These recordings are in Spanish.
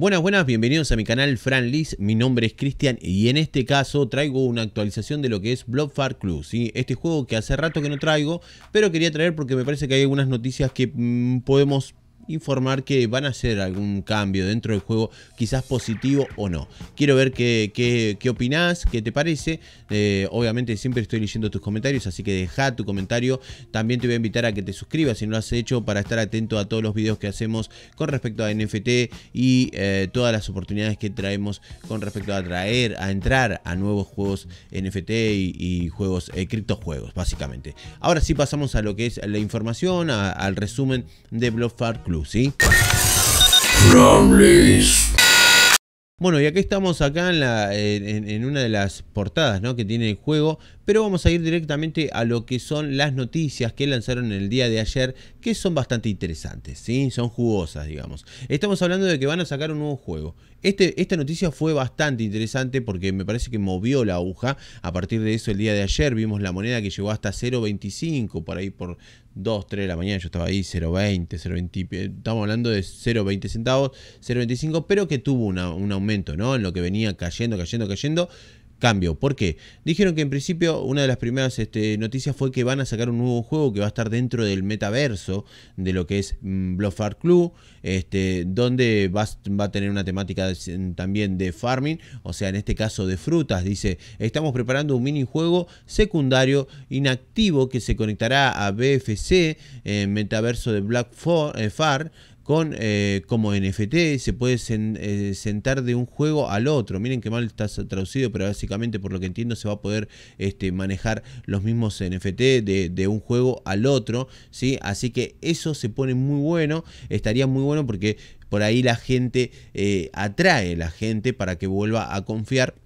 Buenas, buenas, bienvenidos a mi canal Fran mi nombre es Cristian y en este caso traigo una actualización de lo que es Bloodfire Club, ¿sí? este juego que hace rato que no traigo, pero quería traer porque me parece que hay algunas noticias que mm, podemos informar que van a hacer algún cambio dentro del juego, quizás positivo o no. Quiero ver qué, qué, qué opinás, qué te parece. Eh, obviamente siempre estoy leyendo tus comentarios, así que deja tu comentario. También te voy a invitar a que te suscribas si no lo has hecho para estar atento a todos los videos que hacemos con respecto a NFT y eh, todas las oportunidades que traemos con respecto a traer, a entrar a nuevos juegos NFT y, juegos, eh, criptojuegos, básicamente. Ahora sí pasamos a lo que es la información, al resumen de Bloodfire Club. ¿sí? Bueno, y aquí estamos acá en, la, en, una de las portadas ¿no? que tiene el juego, pero vamos a ir directamente a lo que son las noticias que lanzaron el día de ayer, que son bastante interesantes, ¿sí? son jugosas, digamos. Estamos hablando de que van a sacar un nuevo juego. Este, esta noticia fue bastante interesante porque me parece que movió la aguja. A partir de eso, el día de ayer vimos la moneda que llegó hasta 0.25, por ahí por 2, 3 de la mañana, yo estaba ahí, 0,20, 0,20, eh, estamos hablando de 0,20 centavos, 0,25, pero que tuvo un aumento, ¿no? En lo que venía cayendo, cayendo, cayendo, cambio. ¿Por qué? Dijeron que en principio una de las primeras este, noticias fue que van a sacar un nuevo juego que va a estar dentro del metaverso de lo que es mm, Block Club, este, donde va, a tener una temática también de farming, o sea, en este caso de frutas. Dice, estamos preparando un minijuego secundario inactivo que se conectará a BFC, eh, metaverso de Black For, eh, Far, con eh, como NFT, se puede eh, sentar de un juego al otro. Miren qué mal está traducido, pero básicamente por lo que entiendo se va a poder este, manejar los mismos NFT de, un juego al otro, ¿sí? Así que eso se pone muy bueno, estaría muy bueno porque por ahí la gente eh, atrae a la gente para que vuelva a confiar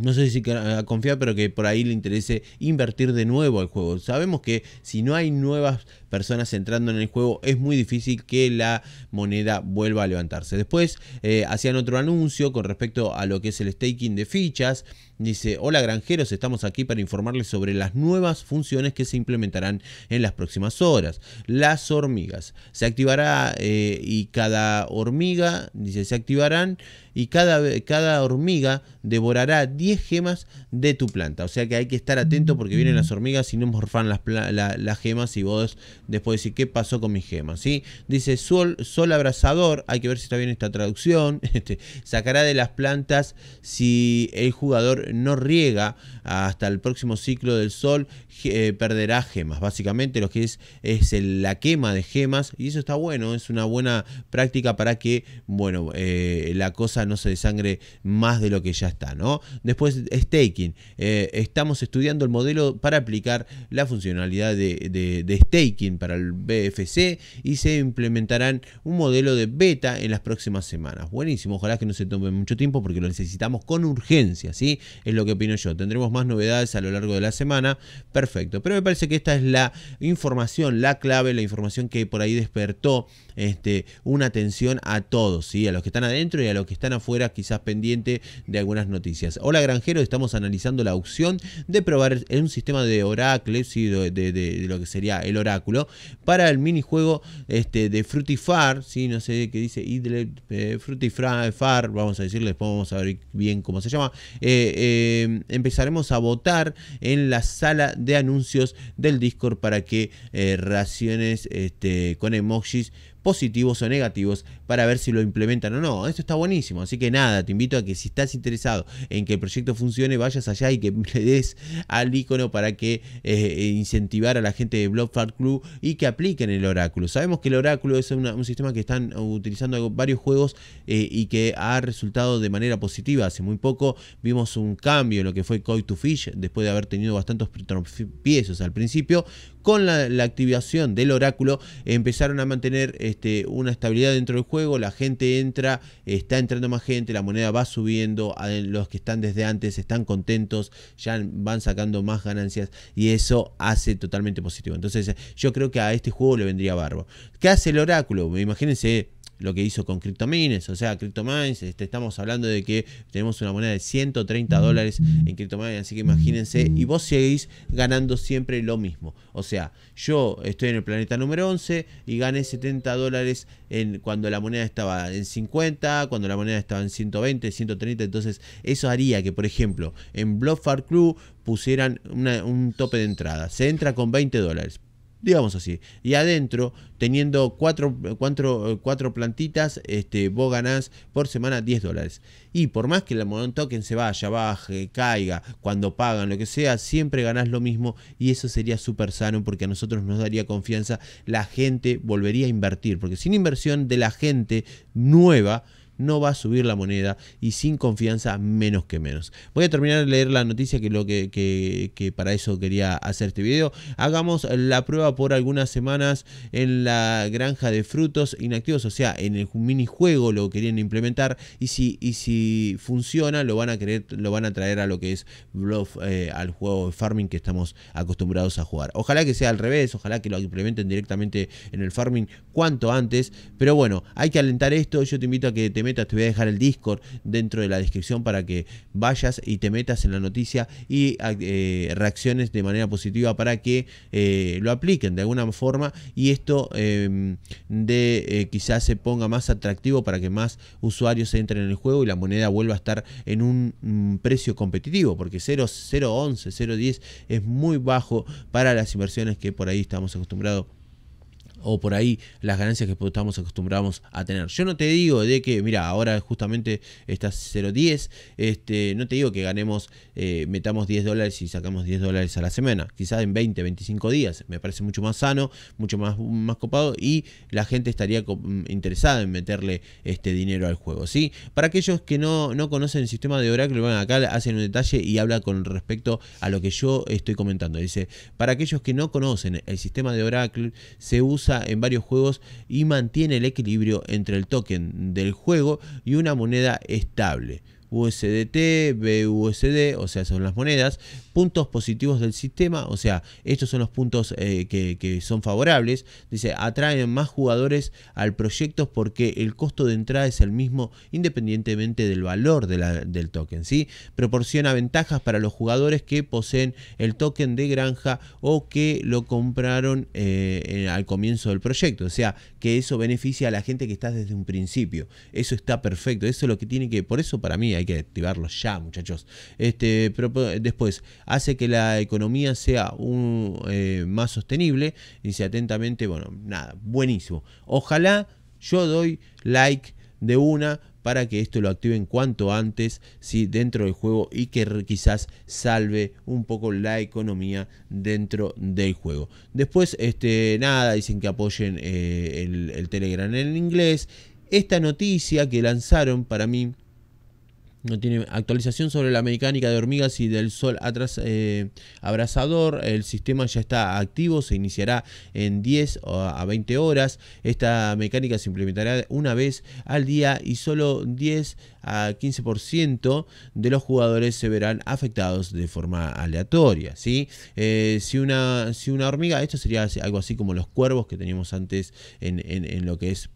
no sé si a confiar, pero que por ahí le interese invertir de nuevo al juego. Sabemos que si no hay nuevas personas entrando en el juego, es muy difícil que la moneda vuelva a levantarse. Después eh, hacían otro anuncio con respecto a lo que es el staking de fichas. Dice, hola granjeros, estamos aquí para informarles sobre las nuevas funciones que se implementarán en las próximas horas. Las hormigas. Se activará eh, y cada hormiga, dice, se activarán y cada, cada hormiga devorará 10 gemas de tu planta. O sea que hay que estar atento porque vienen las mm. hormigas y no morfan las, las gemas y vos Después decir, ¿qué pasó con mis gemas? ¿Sí? Dice, sol, sol abrasador, hay que ver si está bien esta traducción, este, sacará de las plantas si el jugador no riega hasta el próximo ciclo del sol, eh, perderá gemas. Básicamente lo que es es la quema de gemas y eso está bueno, es una buena práctica para que, bueno, eh, la cosa no se desangre más de lo que ya está, ¿no? Después, staking. Eh, estamos estudiando el modelo para aplicar la funcionalidad de, de staking para el BFC y se implementarán un modelo de beta en las próximas semanas. Buenísimo, ojalá que no se tome mucho tiempo porque lo necesitamos con urgencia, ¿sí? Es lo que opino yo. Tendremos más novedades a lo largo de la semana. Perfecto, pero me parece que esta es la información, la clave, la información que por ahí despertó este, una atención a todos, ¿sí? A los que están adentro y a los que están afuera quizás pendiente de algunas noticias. Hola granjero, estamos analizando la opción de probar en un sistema de Oracle, ¿sí? de lo que sería el oráculo, para el minijuego este, de Frutifar, ¿sí? no sé qué dice, eh, Fruity far vamos a decirles, vamos a ver bien cómo se llama. Eh, eh, empezaremos a votar en la sala de anuncios del Discord para que raciones este, con emojis positivos o negativos para ver si lo implementan o no. Esto está buenísimo, así que nada, te invito a que si estás interesado en que el proyecto funcione, vayas allá y que le des al icono para que eh, incentivar a la gente de Blockfart Club y que apliquen el oráculo. Sabemos que el oráculo es un sistema que están utilizando varios juegos eh, y que ha resultado de manera positiva. Hace muy poco vimos un cambio en lo que fue Coy to Fish, después de haber tenido bastantes piezas al principio, con la, activación del oráculo empezaron a mantener este, una estabilidad dentro del juego, la gente entra, está entrando más gente, la moneda va subiendo, los que están desde antes están contentos, ya van sacando más ganancias y eso hace totalmente positivo. Entonces yo creo que a este juego le vendría barro. ¿Qué hace el oráculo? Imagínense lo que hizo con mines O sea, CryptoMines, este, estamos hablando de que tenemos una moneda de 130 dólares en CryptoMines, así que imagínense, y vos seguís ganando siempre lo mismo. O sea, yo estoy en el planeta número 11 y gané 70 dólares en, cuando la moneda estaba en 50, cuando la moneda estaba en 120, 130. Entonces, eso haría que, por ejemplo, en Bloodfire Crew pusieran un tope de entrada. Se entra con 20 dólares digamos así. Y adentro, teniendo cuatro, plantitas, este, vos ganás por semana 10 dólares. Y por más que el monon token se vaya, baje, caiga, cuando pagan, lo que sea, siempre ganás lo mismo y eso sería súper sano porque a nosotros nos daría confianza, la gente volvería a invertir, porque sin inversión de la gente nueva, no va a subir la moneda y sin confianza menos que menos. Voy a terminar de leer la noticia que, lo que, para eso quería hacer este video. Hagamos la prueba por algunas semanas en la granja de frutos inactivos, o sea, en el minijuego lo querían implementar y si, y si funciona lo van a querer, lo van a traer a lo que es eh, al juego de farming que estamos acostumbrados a jugar. Ojalá que sea al revés, ojalá que lo implementen directamente en el farming cuanto antes, pero bueno, hay que alentar esto, yo te invito a que te te voy a dejar el Discord dentro de la descripción para que vayas y te metas en la noticia y eh, reacciones de manera positiva para que eh, lo apliquen de alguna forma y esto em, de eh, quizás se ponga más atractivo para que más usuarios entren en el juego y la moneda vuelva a estar en un, mm, precio competitivo porque 0.11, 0.10 es muy bajo para las inversiones que por ahí estamos acostumbrados o por ahí las ganancias que estamos acostumbrados a tener. Yo no te digo de que, mira, ahora justamente está 0.10, este, no te digo que ganemos, eh, metamos 10 dólares y sacamos 10 dólares a la semana, quizás en 20, 25 días, me parece mucho más sano, mucho más, más copado y la gente estaría mm, interesada en meterle este dinero al juego, ¿sí? Para aquellos que no, no conocen el sistema de Oracle, van acá, hacen un detalle y habla con respecto a lo que yo estoy comentando. Dice, para aquellos que no conocen el sistema de Oracle, se usa en varios juegos y mantiene el equilibrio entre el token del juego y una moneda estable. USDT, BUSD, o sea, son las monedas, puntos positivos del sistema, o sea, estos son los puntos eh, que, son favorables, dice, atraen más jugadores al proyecto porque el costo de entrada es el mismo independientemente del valor del token, ¿sí? Proporciona ventajas para los jugadores que poseen el token de granja o que lo compraron eh, al comienzo del proyecto, o sea, que eso beneficia a la gente que está desde un principio, eso está perfecto, eso es lo que tiene que, por eso para mí, hay que activarlo ya, muchachos. Este, eh, después, hace que la economía sea eh, más sostenible. Dice atentamente, bueno, nada, buenísimo. Ojalá yo doy like de una para que esto lo activen cuanto antes dentro del juego y que quizás salve un poco la economía dentro del juego. Después, este, nada, dicen que apoyen eh, el Telegram en inglés. Esta noticia que lanzaron para mí no tiene actualización sobre la mecánica de hormigas y del sol atrás eh, El sistema ya está activo, se iniciará en 10 a 20 horas. Esta mecánica se implementará una vez al día y solo 10 a 15% de los jugadores se verán afectados de forma aleatoria. Eh, si, una, si una hormiga, esto sería algo así como los cuervos que teníamos antes en, en lo que es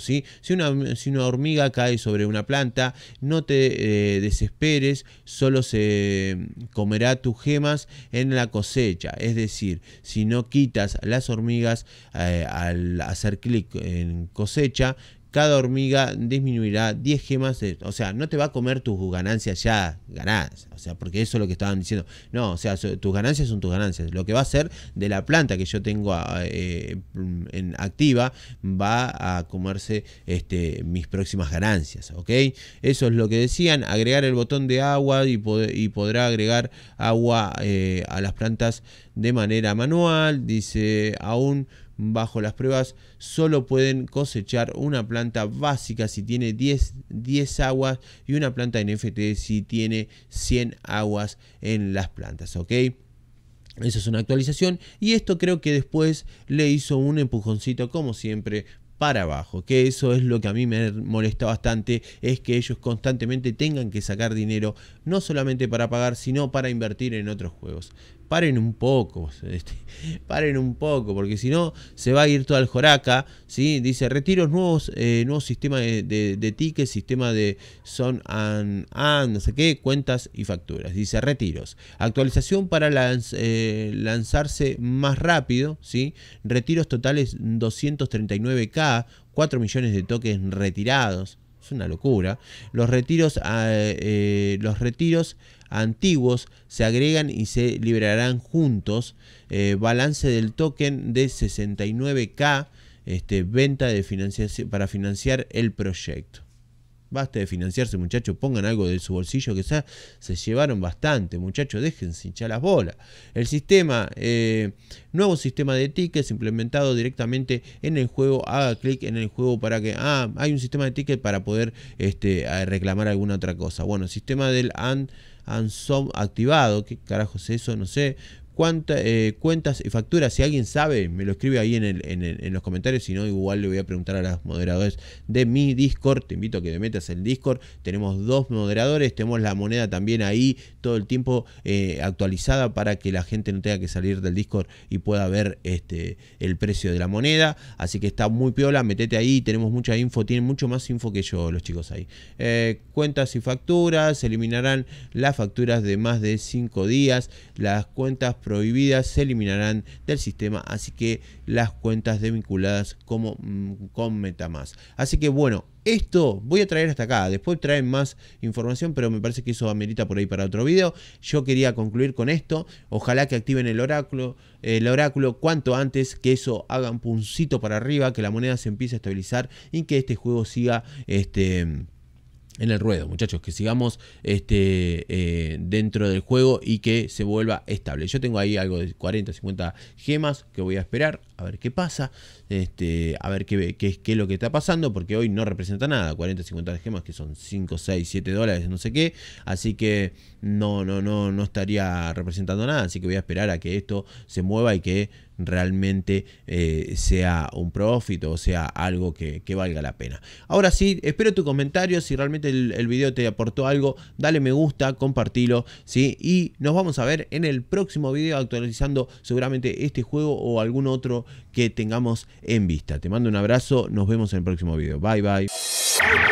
¿sí? Si, una, si una hormiga cae sobre una planta, no te eh, desesperes, solo se mm, comerá tus gemas en la cosecha. Es decir, si no quitas las hormigas eh, al hacer clic en cosecha, cada hormiga disminuirá 10 gemas. o sea, no te va a comer tus ganancias ya ganadas. O sea, porque eso es lo que estaban diciendo. No, o sea, tus ganancias son tus ganancias. Lo que va a ser de la planta que yo tengo eh, en activa va a comerse este, mis próximas ganancias. ¿Ok? Eso es lo que decían. Agregar el botón de agua y, y podrá agregar agua eh, a las plantas de manera manual. Dice aún bajo las pruebas solo pueden cosechar una planta básica si tiene 10, 10 aguas y una planta NFT si tiene 100 aguas en las plantas, ¿ok? Esa es una actualización y esto creo que después le hizo un empujoncito como siempre para abajo, que eso es lo que a mí me molesta bastante, es que ellos constantemente tengan que sacar dinero, no solamente para pagar, sino para invertir en otros juegos paren un poco, este, paren un poco, porque si no se va a ir todo al Joraca, ¿sí? Dice, retiros nuevos, eh, nuevo sistema de, tickets, sistema de son and, no sé qué, cuentas y facturas. Dice, retiros, actualización para eh, lanzarse más rápido, ¿sí? Retiros totales 239K, 4 millones de toques retirados, es una locura. Los retiros, ah, eh, los retiros antiguos se agregan y se liberarán juntos. Eh, balance del token de 69K. Este, venta de para financiar el proyecto. Basta de financiarse, muchachos, pongan algo de su bolsillo, que sea se llevaron bastante, muchachos, déjense hinchar las bolas. El sistema, eh, nuevo sistema de tickets implementado directamente en el juego, haga clic en el juego para que, ah, hay un sistema de tickets para poder este, reclamar alguna otra cosa. Bueno, sistema del AND... ANSOM activado, qué carajos es eso, no sé, eh, cuentas y facturas. Si alguien sabe, me lo escribe ahí en, en, los comentarios. Si no, igual le voy a preguntar a los moderadores de mi Discord. Te invito a que te metas el Discord. Tenemos dos moderadores, tenemos la moneda también ahí todo el tiempo eh, actualizada para que la gente no tenga que salir del Discord y pueda ver este, el precio de la moneda. Así que está muy piola, metete ahí, tenemos mucha info, tienen mucho más info que yo los chicos ahí. Eh, cuentas y facturas, eliminarán las facturas de más de 5 días, las cuentas prohibidas se eliminarán del sistema, así que las cuentas desvinculadas como mm, con MetaMask. Así que bueno, esto voy a traer hasta acá. Después traen más información, pero me parece que eso amerita por ahí para otro video. Yo quería concluir con esto. Ojalá que activen el oráculo, el oráculo cuanto antes, que eso hagan puncito para arriba, que la moneda se empiece a estabilizar y que este juego siga este en el ruedo, muchachos, que sigamos este, eh, dentro del juego y que se vuelva estable. Yo tengo ahí algo de 40, 50 gemas que voy a esperar a ver qué pasa, este, a ver qué, qué, qué, es lo que está pasando, porque hoy no representa nada, 40, 50 gemas que son 5, 6, 7 dólares, no sé qué, así que no, no, no, no estaría representando nada, así que voy a esperar a que esto se mueva y que realmente eh, sea un profit o sea algo que, valga la pena. Ahora sí, espero tu comentario. Si realmente el, el video te aportó algo, dale me gusta, compartilo. ¿sí? Y nos vamos a ver en el próximo video actualizando seguramente este juego o algún otro que tengamos en vista. Te mando un abrazo, nos vemos en el próximo video. Bye bye.